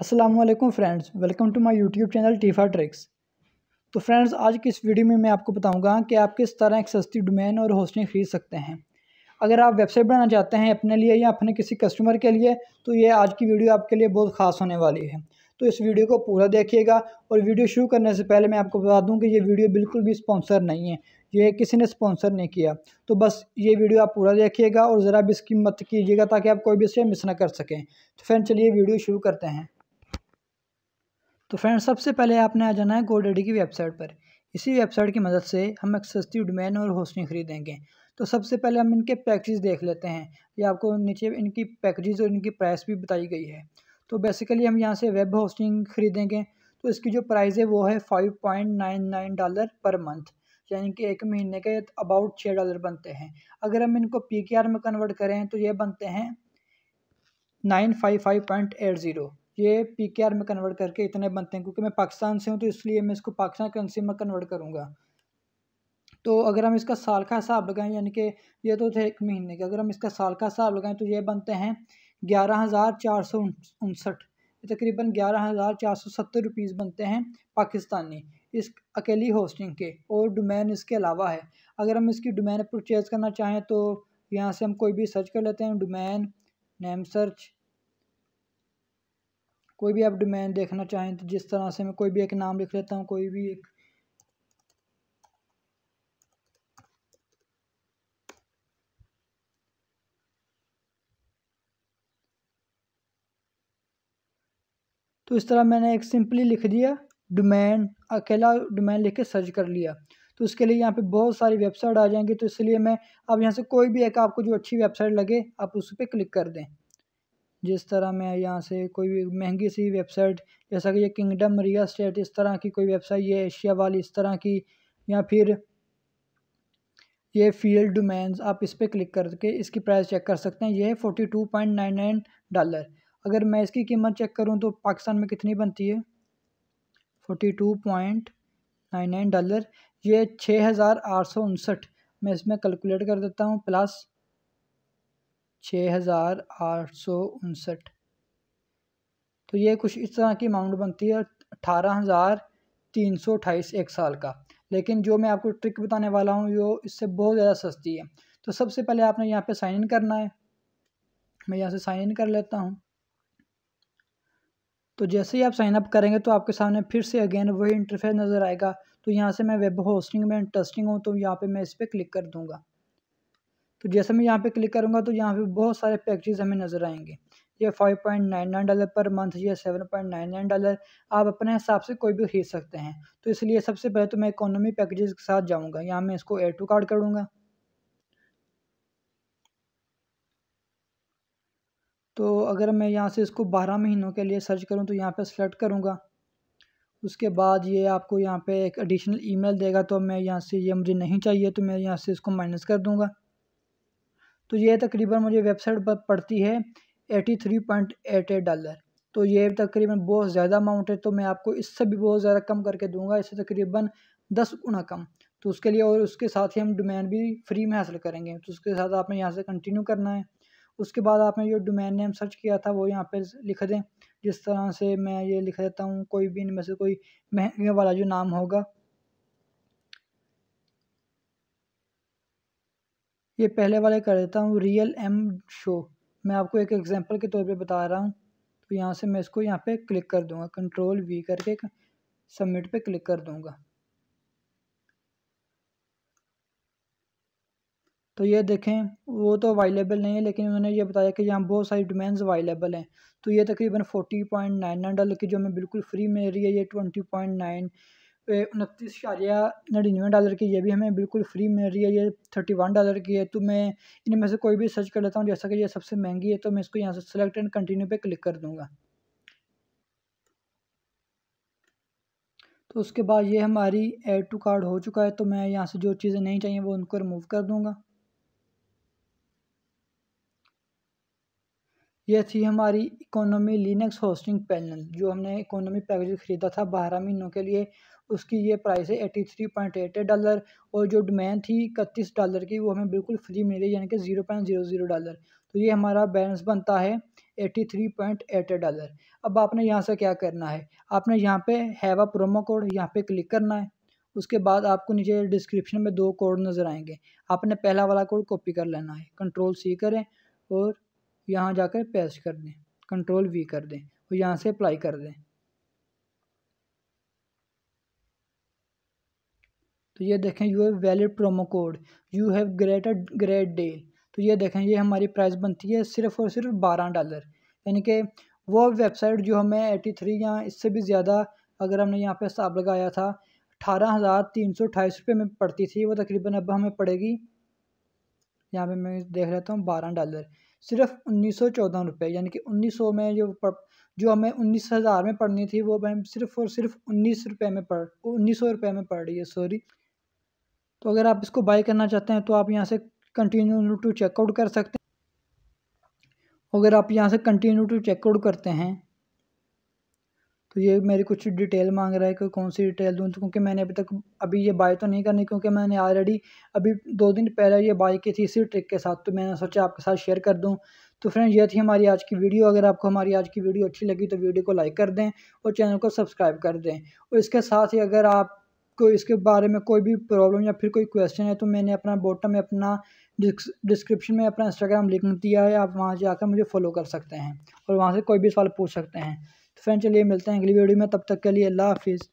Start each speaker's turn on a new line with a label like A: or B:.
A: Aslam friends welcome to my YouTube channel टीफा tricks तो friends आज की इस वीडियो में मैं आपको बताऊंगा कि आप किस तरह एक सस्ती डोमेन और होस्टिंग खरीद सकते हैं अगर आप वेबसाइट बनाना चाहते हैं अपने लिए या अपने किसी कस्टमर के लिए तो ये आज की वीडियो आपके लिए बहुत ख़ास होने वाली है तो इस वीडियो को पूरा देखिएगा और वीडियो शुरू करने से पहले मैं आपको बता दूँ कि ये वीडियो बिल्कुल भी स्पॉन्सर नहीं है ये किसी ने स्पॉन्सर नहीं किया तो बस ये वीडियो आप पूरा देखिएगा और ज़रा भी इसकी मत कीजिएगा ताकि आप कोई भी इसे मिस ना कर सकें तो फ्रेंड चलिए वीडियो शुरू करते हैं तो फ्रेंड्स सबसे पहले आपने आ जाना है गोडेडी की वेबसाइट पर इसी वेबसाइट की मदद से हम एक सस्ती डोमेन और होस्टिंग खरीदेंगे तो सबसे पहले हम इनके पैकेजेस देख लेते हैं ये आपको नीचे इनकी पैकेजेस और इनकी प्राइस भी बताई गई है तो बेसिकली हम यहाँ से वेब होस्टिंग खरीदेंगे तो इसकी जो प्राइस है वो है five point nine nine dollar per month यानी कि एक महीने के अबाउट छः डॉलर बनते हैं अगर हम इनको पी के आर में कन्वर्ट करें तो ये बनते हैं nine five five point eight zero ये पी के आर में कन्वर्ट करके इतने बनते हैं क्योंकि मैं पाकिस्तान से हूँ तो इसलिए मैं इसको पाकिस्तान करेंसी में कन्वर्ट करूँगा तो अगर हम इसका साल का हिसाब लगाएं यानी कि ये तो थे एक महीने का अगर हम इसका साल का हिसाब लगाएं तो ये बनते हैं ग्यारह हज़ार चार सौ उनसठ तकरीबन ग्यारह हज़ार चार सौ सत्तर रुपीज़ बनते हैं पाकिस्तानी इस अकेली होस्टिंग के और डोमेन इसके अलावा है अगर हम इसकी डोमेन परचेज़ करना चाहें तो यहाँ से हम कोई भी सर्च कर लेते हैं डोमेन नेम सर्च कोई भी आप डोमेन देखना चाहें तो जिस तरह से मैं कोई भी एक नाम लिख लेता हूँ कोई भी एक तो इस तरह मैंने एक सिंपली लिख दिया डोमेन अकेला डोमेन लिख के सर्च कर लिया तो उसके लिए यहाँ पे बहुत सारी वेबसाइट आ जाएंगी तो इसलिए मैं अब यहाँ से कोई भी एक आपको जो अच्छी वेबसाइट लगे आप उस पर क्लिक कर दें जिस तरह मैं यहाँ से कोई महंगी सी वेबसाइट जैसा कि ये किंगडम रियल स्टेट इस तरह की कोई वेबसाइट ये एशिया वाली इस तरह की या फिर ये फील्ड डोमेन्स आप इस पर क्लिक करके इसकी प्राइस चेक कर सकते हैं ये है forty two point nine nine dollar अगर मैं इसकी कीमत चेक करूँ तो पाकिस्तान में कितनी बनती है forty two point nine nine dollar ये छः हज़ार आठ सौ उनसठ मैं इसमें कैलकुलेट कर देता हूँ प्लस छः हज़ार आठ सौ उनसठ तो ये कुछ इस तरह की अमाउंट बनती है अठारह हज़ार तीन सौ अट्ठाईस एक साल का लेकिन जो मैं आपको ट्रिक बताने वाला हूँ वो इससे बहुत ज़्यादा सस्ती है तो सबसे पहले आपने यहाँ पे साइन इन करना है मैं यहाँ से साइन इन कर लेता हूँ तो जैसे ही आप साइन अप करेंगे तो आपके सामने फिर से अगेन वही इंटरफेस नज़र आएगा तो यहाँ से मैं वेब होस्टिंग में इंटरेस्टिंग हूँ तो यहाँ पर मैं इस पर क्लिक कर दूँगा तो जैसे मैं यहाँ पे क्लिक करूँगा तो यहाँ पे बहुत सारे पैकेजेस हमें नज़र आएंगे ये five point nine nine dollar per month या seven point nine nine dollar आप अपने हिसाब से कोई भी खरीद सकते हैं तो इसलिए सबसे पहले तो मैं इकोनॉमी पैकेजेस के साथ जाऊँगा यहाँ मैं इसको एयर टू कार्ड करूँगा तो अगर मैं यहाँ से इसको बारह महीनों के लिए सर्च करूँ तो यहाँ पर सेलेक्ट करूँगा उसके बाद ये आपको यहाँ पे एक एडिशनल ईमेल देगा तो मैं यहाँ से ये मुझे नहीं चाहिए तो मैं यहाँ से इसको माइनस कर दूँगा तो ये तकरीबन मुझे वेबसाइट पर पड़ती है eighty three point eight eight dollar तो ये तकरीबन बहुत ज़्यादा अमाउंट है तो मैं आपको इससे भी बहुत ज़्यादा कम करके दूंगा इससे तकरीबन दस गुना कम तो उसके लिए और उसके साथ ही हम डोमेन भी फ्री में हासिल करेंगे तो उसके साथ आपने यहाँ से कंटिन्यू करना है उसके बाद आपने जो डोमेन नेम सर्च किया था वो यहाँ पर लिख दें जिस तरह से मैं ये लिख देता हूँ कोई भी इनमें से कोई महंगे वाला जो नाम होगा ये पहले वाले कर देता हूँ रियल एम शो मैं आपको एक एग्जांपल के तौर पे बता रहा हूँ तो यहाँ से मैं इसको यहाँ पे क्लिक कर दूँगा कंट्रोल वी करके सबमिट पे क्लिक कर दूँगा तो ये देखें वो तो अवेलेबल नहीं है लेकिन उन्होंने ये बताया कि यहाँ बहुत सारी डोमेन्स अवेलेबल हैं तो ये तकरीबन forty point nine nine dollar की जो हमें बिल्कुल फ्री में रही है ये ट्वेंटी पॉइंट नाइन उनतीस शारिया नड़िनवे डॉलर की ये भी हमें बिल्कुल फ्री मिल रही है ये थर्टी वन डॉलर की है तो मैं इनमें से कोई भी सर्च कर लेता हूँ जैसा कि ये सबसे महंगी है तो मैं इसको यहाँ से सेलेक्ट एंड कंटिन्यू पे क्लिक कर दूँगा तो उसके बाद ये हमारी एड टू कार्ड हो चुका है तो मैं यहाँ से जो चीज़ें नहीं चाहिए वो उनको रिमूव कर दूँगा यह थी हमारी इकोनॉमी लिनक्स होस्टिंग पैनल जो हमने इकोनॉमी पैकेज ख़रीदा था बारह महीनों के लिए उसकी ये प्राइस है eighty three point eight dollar और जो डोमेन थी इकतीस डॉलर की वो हमें बिल्कुल फ्री मिल गई यानी कि zero point zero zero dollar तो ये हमारा बैलेंस बनता है eighty three point eight dollar अब आपने यहाँ से क्या करना है आपने यहाँ पे हैवा प्रोमो कोड यहाँ पे क्लिक करना है उसके बाद आपको नीचे डिस्क्रिप्शन में दो कोड नज़र आएंगे आपने पहला वाला कोड कॉपी कर लेना है कंट्रोल सी करें और यहाँ जाकर पेस्ट कर दें कंट्रोल वी कर दें और यहाँ से अप्लाई कर दें तो ये देखें you have valid promo code you have greater great deal तो ये देखें ये हमारी प्राइस बनती है सिर्फ़ और सिर्फ बारह डॉलर यानी कि वो वेबसाइट जो हमें एटी थ्री या इससे भी ज़्यादा अगर हमने यहाँ पे हिसाब लगाया था अठारह हज़ार तीन सौ अट्ठाईस रुपये में पड़ती थी वो तकरीबन अब हमें पड़ेगी यहाँ पे मैं देख लेता हूँ बारह डॉलर सिर्फ उन्नीस सौ चौदह रुपये यानी कि उन्नीस सौ में जो पढ़ जो हमें उन्नीस हज़ार में पढ़नी थी वो मैम सिर्फ और सिर्फ उन्नीस रुपये में पढ़ उन्नीस सौ रुपये में पढ़ रही है सॉरी तो अगर आप इसको बाई करना चाहते हैं तो आप यहाँ से कंटिन्यू टू चेकआउट कर सकते हैं अगर आप यहाँ से कंटिन्यू टू चेकआउट करते हैं तो ये मेरी कुछ डिटेल मांग रहा है कि कौन सी डिटेल दूँ तो क्योंकि मैंने अभी तक अभी ये बाय तो नहीं करनी क्योंकि मैंने ऑलरेडी अभी दो दिन पहले ये बाय की थी इसी ट्रिक के साथ तो मैंने सोचा आपके साथ शेयर कर दूँ तो फ्रेंड ये थी हमारी आज की वीडियो अगर आपको हमारी आज की वीडियो अच्छी लगी तो वीडियो को लाइक कर दें और चैनल को सब्सक्राइब कर दें और इसके साथ ही अगर आप को इसके बारे में कोई भी प्रॉब्लम या फिर कोई क्वेश्चन है तो मैंने अपना बॉटम में अपना डिस्क्रिप्शन में अपना इंस्टाग्राम लिंक दिया है आप वहाँ जाकर मुझे फॉलो कर सकते हैं और वहाँ से कोई भी सवाल पूछ सकते हैं फ्रेंड चलिए मिलते हैं अगली वीडियो में तब तक के लिए अल्लाह हाफिज़